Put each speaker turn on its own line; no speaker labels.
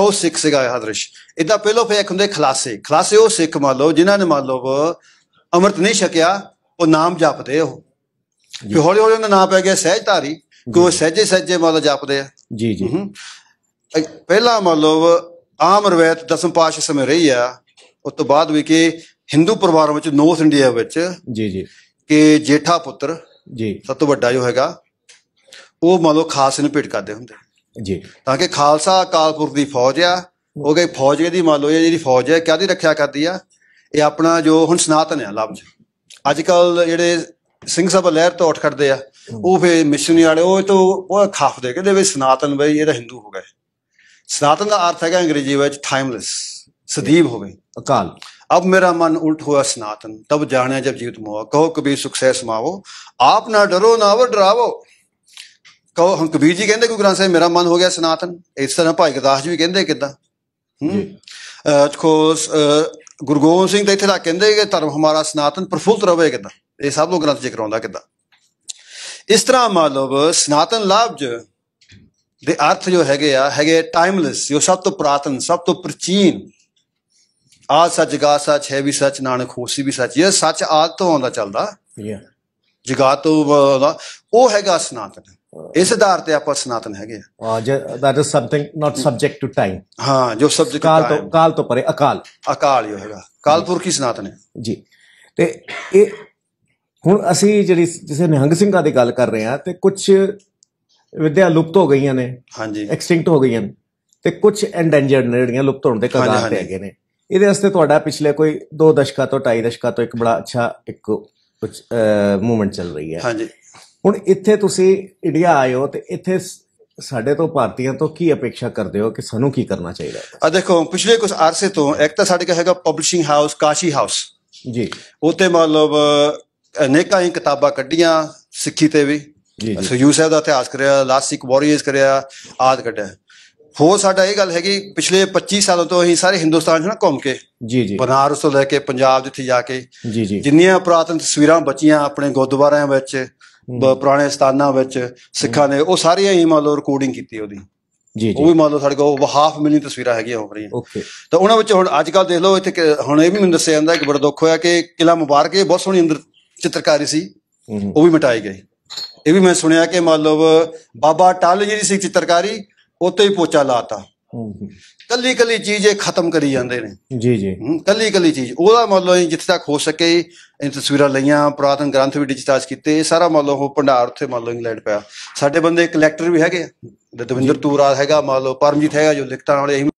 ਉਹ ਸਿੱਖ ਸੀਗਾ ਆਦਰਸ਼ ਇਦਾਂ ਪਹਿਲੋ ਫੇ ਇੱਕ ਹੁੰਦੇ ਖਲਾਸੇ ਖਲਾਸੇ ਉਹ ਸਿੱਖ ਮੰਨ ਲਓ ਜਿਨ੍ਹਾਂ ਨੇ ਮੰਨ ਲਓ ਅਮਰਤ ਨਹੀਂ ਛਕਿਆ ਉਹ ਨਾਮ ਜਪਦੇ ਉਹ ਵੀ ਹੌਲੀ ਹੌਲੀ ਉਹਨਾਂ ਦਾ ਨਾਮ ਪੈ ਗਿਆ ਧਾਰੀ ਕਿ ਉਹ ਸਹਿਜੇ ਸਹਿਜੇ ਮੰਨ ਲਓ ਜਪਦੇ ਆ ਜੀ ਜੀ ਪਹਿਲਾ ਮੰਨ ਲਓ ਆਮ ਰਵੈਤ ਦਸਮ ਪਾਸ਼ ਸਮੇਂ ਰਹੀ ਆ ਉਸ ਤੋਂ ਬਾਅਦ ਵੀ ਕਿ ਹਿੰਦੂ ਪਰਿਵਾਰ ਵਿੱਚ ਨੌਰਥ ਇੰਡੀਆ ਵਿੱਚ ਜੀ ਜੀ ਕਿ ਜੇਠਾ ਪੁੱਤਰ ਜੀ ਸਭ ਤੋਂ ਵੱਡਾ ਜੋ ਹੈਗਾ ਉਹ ਮੰਨ ਲਓ ਖਾਸ ਨੂੰ ਭੇਟ ਕਰਦੇ ਹੁੰਦੇ ਜੀ ਤਾਂ ਕਿ ਖਾਲਸਾ ਕਾਲਪੁਰ ਦੀ ਫੌਜ ਆ ਉਹ ਗਈ ਫੌਜ ਇਹਦੀ ਮੰਨ ਲਓ ਜਿਹੜੀ ਫੌਜ ਹੈ ਕਾਦੀ ਰੱਖਿਆ ਕਰਦੀ ਆ ਇਹ ਆਪਣਾ ਜੋ ਹੁਣ ਸਨਾਤਨ ਆ ਲਬਜ ਅੱਜ ਕੱਲ ਜਿਹੜੇ ਸਿੰਘ ਸਭਾ ਲਹਿਰ ਤੋਂ ਉੱਠ ਖੜਦੇ ਆ ਉਹ ਫੇ ਮਿਸ਼ਨਰੀ ਵਾਲੇ ਉਹ ਤੋਂ ਉਹ ਖਾਫਦੇ ਕਹਿੰਦੇ ਵੀ ਸਨਾਤਨ ਬਈ ਇਹ ਤਾਂ ਹਿੰਦੂ ਹੋ ਗਏ ਸਨਾਤਨ ਦਾ ਅਰਥ ਹੈਗਾ ਅੰਗਰੇਜ਼ੀ ਵਿੱਚ ਟਾਈਮਲੈਸ ਸਦੀਵ ਹੋਵੇ ਅਕਾਲ ਅਬ ਮੇਰਾ ਮਨ ਉਲਟ ਹੋਇਆ ਸਨਾਤਨ ਤਬ ਜਾਣਿਆ ਜਬ ਜੀਵਤ ਮੋਆ ਕਹੋ ਕਬੀ ਸੁਖ ਸਹਿ ਸਮਾਵੋ ਆਪ ਨਾ ਡਰੋ ਨਾ ਵ ਡਰਾਵੋ ਕਹੋ ਹੁਣ ਕਬੀਰ ਜੀ ਕਹਿੰਦੇ ਕੋਈ ਗ੍ਰੰਥ ਸਾਹਿਬ ਮੇਰਾ ਮਨ ਹੋ ਗਿਆ ਸਨਾਤਨ ਇਸ ਤਰ੍ਹਾਂ ਭਾਈ ਗਦਾਸ ਜੀ ਵੀ ਕਹਿੰਦੇ ਕਿਦਾਂ ਹੂੰ ਕੋ ਗੁਰੂ ਗੋਬਿੰਦ ਸਿੰਘ ਤਾਂ ਇੱਥੇ ਦਾ ਕਹਿੰਦੇ ਕਿ ਧਰਮ ਹਮਾਰਾ ਸਨਾਤਨ ਪ੍ਰਫੁੱਲਤ ਰਵੇ ਕਿਦਾਂ ਇਹ ਸਭ ਨੂੰ ਗ੍ਰੰਥ ਜ਼ਿਕਰ ਆਉਂਦਾ ਕਿਦਾਂ ਇਸ ਤਰ੍ਹਾਂ ਮਤਲਬ ਸਨਾਤਨ ਲਾਭਜ ਦੇ ਅਰਥ ਜੋ ਹੈਗੇ ਆ ਹੈਗੇ ਟਾਈਮਲੈਸ ਜੋ ਸਭ ਤੋਂ ਪ੍ਰਾਤਨ ਸਭ ਤੋਂ ਪ੍ਰਚੀਨ ਆ ਸੱਚ ਗਾ ਸੱਚ ਹੈ ਵੀ ਸੱਚ ਨਾਨਕ ਹੋਸੀ ਵੀ ਸੱਚ ਇਹ ਸੱਚ ਆਦ ਤੋਂ ਆਉਂਦਾ ਚੱਲਦਾ ਜੀ ਜਗਾ ਤੋਂ ਉਹ ਹੈਗਾ ਸਨਾਤਨ ਇਸ ਆਧਾਰ ਤੇ ਆਪਾਂ ਸਨਾਤਨ ਹੈਗੇ
ਆ that is something not subject to time ਹਾਂ
ਜੋ ਸਬਜੈਕਟ ਕਾਲ ਤੋਂ ਕਾਲ ਤੋਂ ਪਰੇ ਅਕਾਲ ਅਕਾਲ ਹੀ ਹੋਏਗਾ ਕਾਲਪੁਰਖ ਹੀ ਸਨਾਤਨ ਹੈ ਜੀ
ਤੇ ਇਹ ਹੁਣ ਅਸੀਂ ਜਿਹੜੀ ਜਿਸੇ ਨਿਹੰਗ ਸਿੰਘਾਂ ਦੀ ਗੱਲ ਕਰ ਰਹੇ ਆ ਤੇ ਕੁਝ ਵਿਦਿਆ ਲੁਪਤ ਹੋ ਗਈਆਂ ਨੇ ਹਾਂਜੀ ਐਕਸਟਿੰਕਟ ਹੋ ਗਈਆਂ ਨੇ ਤੇ ਕੁਝ ਐਂਡੈਂਜਰਡ ਨੇ ਜਿਹੜੀਆਂ ਲੁਪਤ ਹੋਣ ਦੇ ਕਗਾਰ ਤੇ ਹੈਗੇ ਨੇ ਇਹਦੇ ਵਾਸਤੇ ਤੁਹਾਡਾ ਪਿਛਲੇ ਕੋਈ 2 ਦਸ਼ਕਾ ਤੋਂ 2.5 ਦਸ਼ਕਾ ਤੋਂ ਇੱਕ ਬੜਾ ਅੱਛਾ ਇੱਕ ਕੁਝ ਮੂਵਮੈਂਟ ਚੱਲ ਰਹੀ ਹੈ ਹਾਂਜੀ ਹੁਣ ਇੱਥੇ ਤੁਸੀਂ ਇੰਡੀਆ ਆਏ ਹੋ ਤੇ ਇੱਥੇ ਸਾਡੇ ਤੋਂ ਭਾਰਤੀਆਂ ਤੋਂ ਕੀ ਅਪੇਕਸ਼ਾ ਕਰਦੇ ਹੋ ਕਿ ਸਾਨੂੰ ਕੀ ਕਰਨਾ ਚਾਹੀਦਾ
ਆ ਦੇਖੋ ਪਿਛਲੇ ਕੁਝ ਅਰਸੇ ਤੋਂ ਇੱਕ ਤਾਂ ਸਾਡੇ ਕੋਲ ਹੈਗਾ ਪਬਲਿਸ਼ਿੰਗ ਹਾਊਸ ਕਾਸ਼ੀ ਹਾਊਸ ਜੀ ਉਤੇ ਮਤਲਬ ਅਨੇਕਾਂ ਹੀ ਕਿਤਾਬਾਂ ਕੱਢੀਆਂ ਸਿੱਖੀ ਤੇ ਵੀ ਜੀ ਸਯੂ ਸਾਹਿਬ ਦਾ ਇਤਿਹਾਸ ਕਰਿਆ ਲਾਸਟ ਸਿੱਖ ਵਾਰੀਅਰਸ ਕਰਿਆ ਆਦ ਕੱਢਿਆ ਹੋ ਸਾਡਾ ਇਹ ਗੱਲ ਹੈਗੀ ਪਿਛਲੇ 25 ਸਾਲਾਂ ਤੋਂ ਅਸੀਂ ਸਾਰੇ ਹਿੰਦੁਸਤਾਨ 'ਚ ਨਾ ਘੁੰਮ ਕੇ ਜੀ ਜੀ ਬਨਾਰਸ ਤੋਂ ਲੈ ਕੇ ਪੰਜਾਬ ਜਿੱਥੇ ਜਾ ਕੇ ਜੀ ਜੀ ਜਿੰਨੀਆਂ ਪ੍ਰਾਤਨ ਤਸਵੀਰਾਂ ਬਚੀਆਂ ਆਪਣੇ ਗੁਰਦੁਆਰਿਆਂ ਵਿੱਚ ਪੁਰਾਣੇ ਸਥਾਨਾਂ ਵਿੱਚ ਸਿੱਖਾਂ ਨੇ ਉਹ ਸਾਰੀਆਂ ਹੀ ਮਾਲੋ ਰਿਕਾਰਡਿੰਗ ਕੀਤੀ ਉਹਦੀ ਜੀ ਜੀ ਉਹ ਵੀ ਮੰਨ ਲਓ ਸਾਡੇ ਕੋਲ ਉਹ ਹਾਫ ਮਿਲੀ ਤਸਵੀਰਾਂ ਹੈਗੀਆਂ ਹੋ ਰਹੀਆਂ ਓਕੇ ਤਾਂ ਉਹਨਾਂ ਵਿੱਚ ਹੁਣ ਅੱਜ ਕੱਲ ਦੇਖ ਲਓ ਇੱਥੇ ਹੁਣ ਇਹ ਵੀ ਮੈਨੂੰ ਦੱਸਿਆ ਜਾਂਦਾ ਕਿ ਬੜਾ ਦੁੱਖ ਹੋਇਆ ਕਿ ਕਿਲਾ ਮੁਬਾਰਕ ਇਹ ਬਹੁਤ ਸੋਹਣੀ ਅੰਦਰ ਚਿੱਤਰਕਾਰੀ ਸੀ ਉਹ ਵੀ ਮਿਟਾਈ ਗਈ ਇਹ ਵੀ ਮੈਂ ਸੁਣਿਆ ਕਿ ਮੰਨ ਲਓ ਬਾਬਾ ਟਾਲ ਜਿਹੜੀ ਸੀ ਚਿੱਤਰਕਾਰੀ ਉੱਤੇ ਹੀ ਪੋਚਾ ਲਾਤਾ ਕੱਲੀ ਕੱਲੀ ਚੀਜ਼ ਇਹ ਖਤਮ ਕਰੀ ਜਾਂਦੇ ਨੇ ਜੀ ਜੀ ਕੱਲੀ ਕੱਲੀ ਚੀਜ਼ ਉਹਦਾ ਮਤਲਬ ਜਿੱਥੇ ਤੱਕ ਹੋ ਸਕੇ ਇਹ ਤਸਵੀਰਾਂ ਲਈਆਂ ਪ੍ਰਾਤਨ ਗ੍ਰੰਥ ਵੀ ਡਿਜੀਟਾਈਜ਼ ਕੀਤੇ ਇਹ ਸਾਰਾ ਮਤਲਬ ਉਹ ਭੰਡਾਰ ਉੱਥੇ ਮਤਲਬ ਇੰਗਲੈਂਡ ਪਿਆ ਸਾਡੇ ਬੰਦੇ ਕਲੈਕਟਰ ਵੀ ਹੈਗੇ ਦਵਿੰਦਰ ਤੂਰਾ ਹੈਗਾ ਮਤਲਬ ਪਰਮਜੀਤ ਹੈਗਾ ਜੋ ਲਿਖਤਾਂ ਵਾਲੇ